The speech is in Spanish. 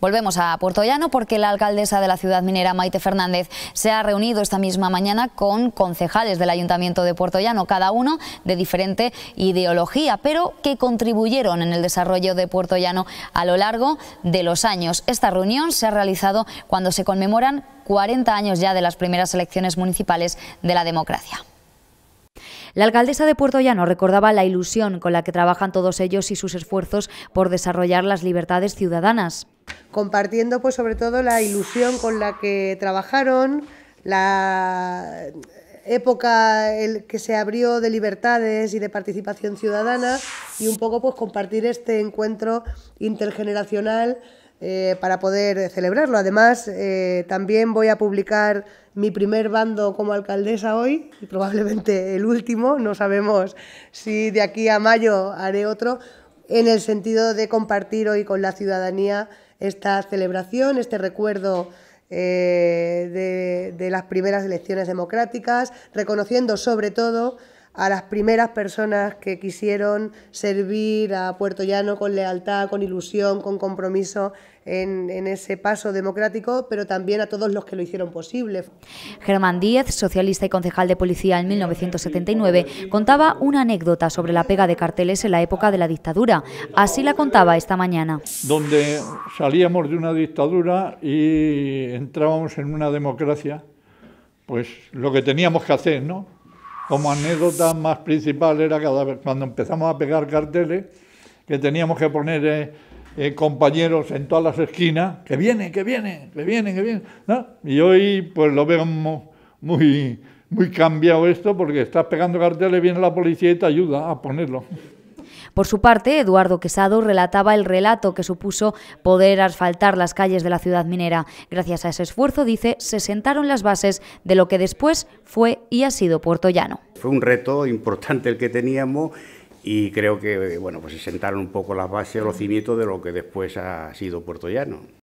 Volvemos a Puerto Llano porque la alcaldesa de la ciudad minera, Maite Fernández, se ha reunido esta misma mañana con concejales del Ayuntamiento de Puerto Llano, cada uno de diferente ideología, pero que contribuyeron en el desarrollo de Puerto Llano a lo largo de los años. Esta reunión se ha realizado cuando se conmemoran 40 años ya de las primeras elecciones municipales de la democracia. La alcaldesa de Puerto Llano recordaba la ilusión con la que trabajan todos ellos y sus esfuerzos por desarrollar las libertades ciudadanas compartiendo pues sobre todo la ilusión con la que trabajaron, la época el que se abrió de libertades y de participación ciudadana y un poco pues compartir este encuentro intergeneracional eh, para poder celebrarlo. Además, eh, también voy a publicar mi primer bando como alcaldesa hoy y probablemente el último, no sabemos si de aquí a mayo haré otro, en el sentido de compartir hoy con la ciudadanía esta celebración, este recuerdo eh, de, de las primeras elecciones democráticas, reconociendo sobre todo a las primeras personas que quisieron servir a Puerto Llano con lealtad, con ilusión, con compromiso en, ese paso democrático, pero también a todos los que lo hicieron posible. Germán Díez, socialista y concejal de policía en 1979, contaba una anécdota sobre la pega de carteles en la época de la dictadura. Así la contaba esta mañana. Donde salíamos de una dictadura y entrábamos en una democracia, pues lo que teníamos que hacer, ¿no? como anécdota más principal era cada vez, cuando empezamos a pegar carteles que teníamos que poner eh, eh, compañeros en todas las esquinas, que viene, que viene, que viene. que viene ¿no? Y hoy pues lo vemos muy, muy cambiado esto porque estás pegando carteles, viene la policía y te ayuda a ponerlo. Por su parte, Eduardo Quesado relataba el relato que supuso poder asfaltar las calles de la ciudad minera. Gracias a ese esfuerzo, dice, se sentaron las bases de lo que después fue y ha sido Puerto Llano. Fue un reto importante el que teníamos y creo que bueno, pues se sentaron un poco las bases, los cimientos de lo que después ha sido Puerto Llano.